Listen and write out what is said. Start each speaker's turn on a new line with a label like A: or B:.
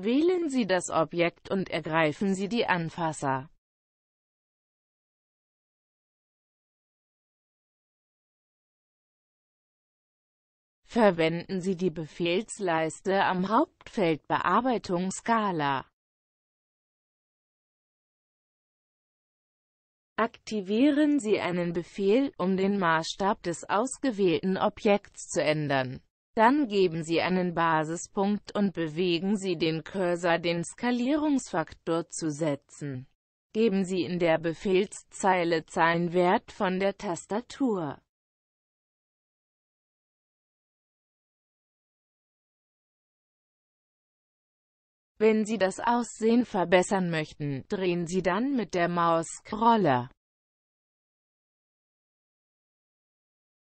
A: Wählen Sie das Objekt und ergreifen Sie die Anfasser. Verwenden Sie die Befehlsleiste am Hauptfeld Bearbeitung Skala.
B: Aktivieren Sie einen Befehl, um den Maßstab des ausgewählten Objekts zu ändern. Dann geben Sie einen Basispunkt und bewegen Sie den Cursor den Skalierungsfaktor zu setzen. Geben Sie in der Befehlszeile Zahlenwert von der Tastatur.
A: Wenn Sie das Aussehen verbessern möchten, drehen Sie dann mit der Maus Scroller.